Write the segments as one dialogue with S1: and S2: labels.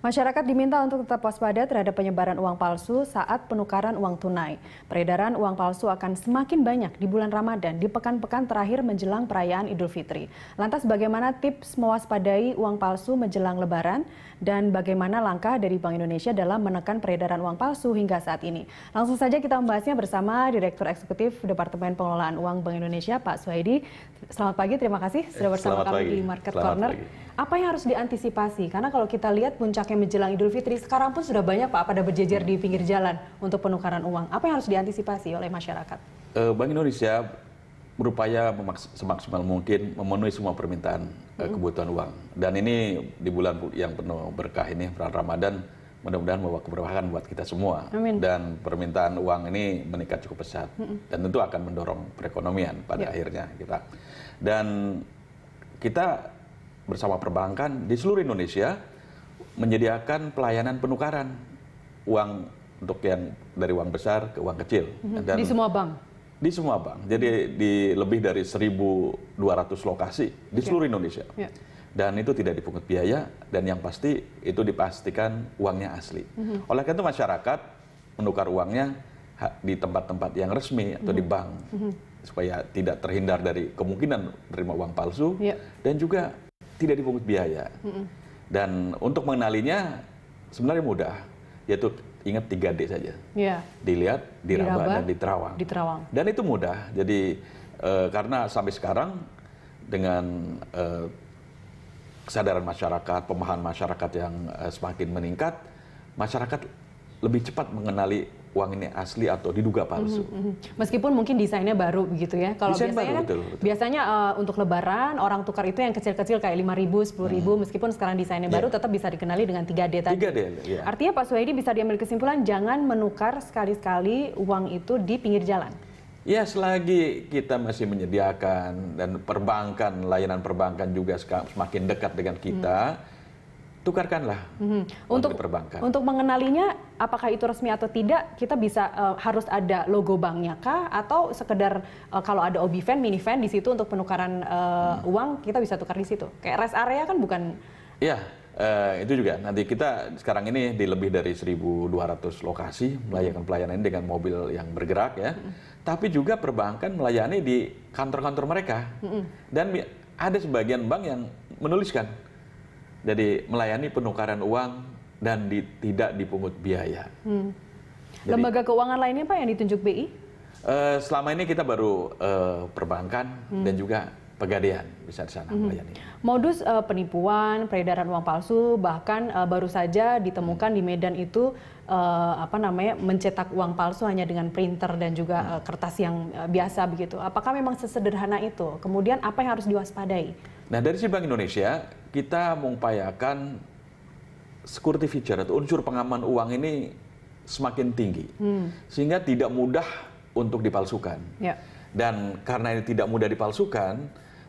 S1: Masyarakat diminta untuk tetap waspada terhadap penyebaran uang palsu saat penukaran uang tunai. Peredaran uang palsu akan semakin banyak di bulan Ramadan di pekan-pekan terakhir menjelang perayaan Idul Fitri. Lantas bagaimana tips mewaspadai uang palsu menjelang lebaran dan bagaimana langkah dari Bank Indonesia dalam menekan peredaran uang palsu hingga saat ini? Langsung saja kita membahasnya bersama Direktur Eksekutif Departemen Pengelolaan Uang Bank Indonesia Pak Suhaidi. Selamat pagi, terima kasih sudah eh, bersama Selamat kami pagi. di Market Selamat Corner. Pagi. Apa yang harus diantisipasi? Karena kalau kita lihat puncak puncaknya menjelang Idul Fitri, sekarang pun sudah banyak Pak pada berjejer di pinggir jalan untuk penukaran uang. Apa yang harus diantisipasi oleh masyarakat?
S2: Eh, Bank Indonesia berupaya semaksimal mungkin memenuhi semua permintaan eh, kebutuhan uang. Dan ini di bulan yang penuh berkah ini, bulan Ramadan, mudah-mudahan membawa keberkahan buat kita semua. Amin. Dan permintaan uang ini meningkat cukup pesat dan tentu akan mendorong perekonomian pada yeah. akhirnya kita. Dan kita bersama perbankan di seluruh Indonesia menyediakan pelayanan penukaran uang untuk yang dari uang besar ke uang kecil. Mhm. Dan di semua bank? Di semua bank. Jadi di lebih dari 1.200 lokasi okay. di seluruh Indonesia. Yeah. Dan itu tidak dipungut biaya dan yang pasti itu dipastikan uangnya asli. Mm -hmm. Oleh karena itu masyarakat menukar uangnya di tempat-tempat yang resmi atau mm -hmm. di mhm. bank. Mm -hmm. Supaya tidak terhindar dari kemungkinan menerima uang palsu yeah. dan juga tidak dipungut biaya. Mm -hmm. Dan untuk mengenalinya sebenarnya mudah, yaitu ingat 3D saja. Yeah. Dilihat, diraba, diraba dan diterawang. diterawang. Dan itu mudah. Jadi e, karena sampai sekarang dengan e, kesadaran masyarakat, pemahaman masyarakat yang e, semakin meningkat, masyarakat lebih cepat mengenali uang ini asli atau diduga palsu.
S1: Mm Meskipun mungkin desainnya baru begitu ya. Kalau Desain biasanya baru, kan betul, betul. biasanya uh, untuk lebaran orang tukar itu yang kecil-kecil kayak lima ribu, sepuluh ribu, mm-hmm. meskipun sekarang desainnya yeah. baru tetap bisa dikenali dengan 3D tadi. 3D, yeah. Artinya Pak Suhaidi bisa diambil kesimpulan jangan menukar sekali-sekali uang itu di pinggir jalan.
S2: Ya selagi kita masih menyediakan dan perbankan, layanan perbankan juga semakin dekat dengan kita, hmm tukarkanlah
S1: mm-hmm. untuk perbankan. Untuk mengenalinya, apakah itu resmi atau tidak, kita bisa uh, harus ada logo banknya kah, atau sekedar uh, kalau ada obi fan, mini fan di situ untuk penukaran uh, hmm. uang kita bisa tukar di situ. Kayak rest area kan bukan?
S2: Iya, uh, itu juga. Nanti kita sekarang ini di lebih dari 1.200 lokasi melayani pelayanan dengan mobil yang bergerak ya. Mm-hmm. Tapi juga perbankan melayani di kantor-kantor mereka. Mm-hmm. Dan ada sebagian bank yang menuliskan jadi melayani penukaran uang dan di, tidak dipungut biaya.
S1: Hmm. Jadi, Lembaga keuangan lainnya Pak yang ditunjuk BI?
S2: Uh, eh, selama ini kita baru uh, perbankan hmm. dan juga pegadaian bisa di sana
S1: hmm. Modus uh, penipuan, peredaran uang palsu, bahkan uh, baru saja ditemukan hmm. di Medan itu uh, apa namanya mencetak uang palsu hanya dengan printer dan juga hmm. uh, kertas yang uh, biasa begitu. Apakah memang sesederhana itu? Kemudian apa yang harus diwaspadai?
S2: Nah dari si Bank Indonesia kita mengupayakan security feature atau unsur pengaman uang ini semakin tinggi, hmm. sehingga tidak mudah untuk dipalsukan. Ya. Dan karena ini tidak mudah dipalsukan,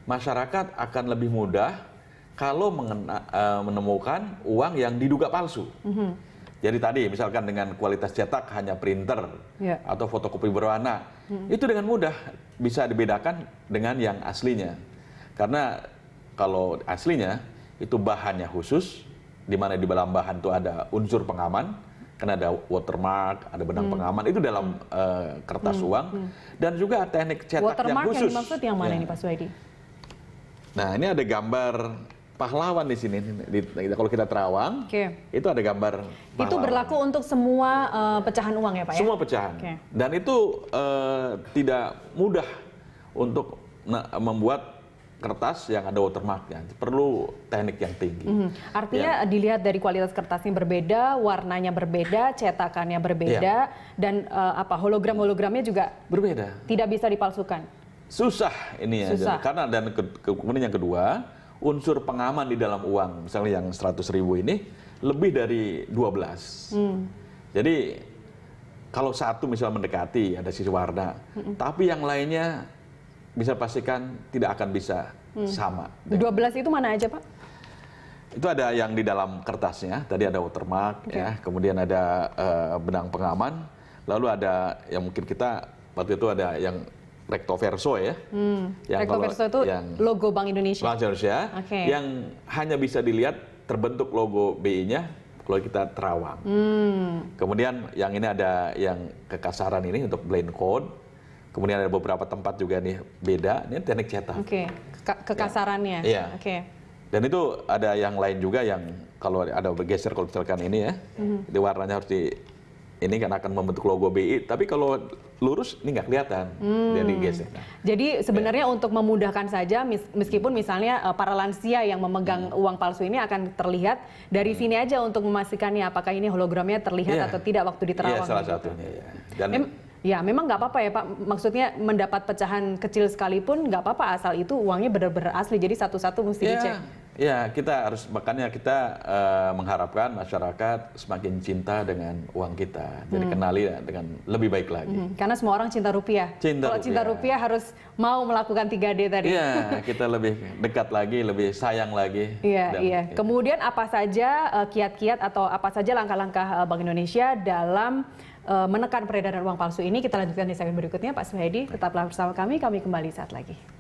S2: masyarakat akan lebih mudah kalau mengena, uh, menemukan uang yang diduga palsu. Hmm. Jadi tadi misalkan dengan kualitas cetak hanya printer ya. atau fotokopi berwarna, hmm. itu dengan mudah bisa dibedakan dengan yang aslinya. Karena kalau aslinya itu bahannya khusus, di mana di dalam bahan itu ada unsur pengaman, karena ada watermark, ada benang hmm. pengaman itu dalam uh, kertas hmm. uang hmm. dan juga teknik cetak watermark yang khusus. Watermark yang dimaksud yang mana ya. ini Pak Suwedi? Nah ini ada gambar pahlawan di sini. Di, di, kalau kita terawang, okay. itu ada gambar. Pahlawan. Itu berlaku
S1: untuk semua uh, pecahan uang ya Pak? Ya? Semua
S2: pecahan. Okay. Dan itu uh, tidak mudah untuk membuat kertas yang ada watermarknya perlu teknik yang tinggi.
S1: Mm -hmm. Artinya ya. dilihat dari kualitas kertasnya berbeda, warnanya berbeda, cetakannya berbeda, ya. dan uh, apa hologram hologramnya juga berbeda. Tidak bisa dipalsukan.
S2: Susah ini ya, Susah. karena dan ke, ke, kemudian yang kedua unsur pengaman di dalam uang, misalnya yang 100 ribu ini lebih dari 12. Mm. Jadi kalau satu misalnya mendekati ada sisi warna, mm -mm. tapi yang lainnya bisa pastikan tidak akan bisa
S1: hmm. sama. Dengan. 12 itu mana aja Pak?
S2: Itu ada yang di dalam kertasnya, tadi ada watermark, okay. ya, kemudian ada uh, benang pengaman, lalu ada yang mungkin kita waktu itu ada yang recto verso ya,
S1: hmm. yang recto verso itu yang logo Bank Indonesia. Bank
S2: Indonesia, okay. yang hanya bisa dilihat terbentuk logo BI-nya kalau kita terawang. Hmm. Kemudian yang ini ada yang kekasaran ini untuk blind code, Kemudian ada beberapa tempat juga nih beda, ini teknik cetak.
S1: Oke, okay. kekasarannya. Ya. Iya. Oke. Okay.
S2: Dan itu ada yang lain juga yang kalau ada bergeser kalau misalkan ini ya, mm-hmm. itu warnanya harus di ini kan akan membentuk logo BI. Tapi kalau lurus ini nggak kelihatan,
S1: hmm. jadi geser. Jadi sebenarnya ya. untuk memudahkan saja, meskipun misalnya eh, para lansia yang memegang hmm. uang palsu ini akan terlihat dari hmm. sini aja untuk memastikannya apakah ini hologramnya terlihat ya. atau tidak waktu iya, diterawang. Gitu kan. Iya salah
S2: satunya. Ya. Dan
S1: Ya, memang nggak apa-apa ya Pak. Maksudnya mendapat pecahan kecil sekalipun nggak apa-apa asal itu uangnya benar-benar asli. Jadi satu-satu mesti ya, dicek.
S2: Ya, kita harus makanya kita uh, mengharapkan masyarakat semakin cinta dengan uang kita. Jadi hmm. kenali dengan lebih baik lagi.
S1: Hmm. Karena semua orang cinta rupiah. Cinta Kalau cinta rupiah harus mau melakukan 3D tadi. Iya,
S2: kita lebih dekat lagi, lebih sayang lagi. Iya, iya. Gitu.
S1: Kemudian apa saja eh, kiat-kiat uh, atau apa saja langkah-langkah uh, Bank Indonesia dalam Eh, menekan peredaran uang palsu ini. Kita lanjutkan di segmen berikutnya. Pak Suhaidi, tetaplah bersama kami. Kami kembali saat lagi.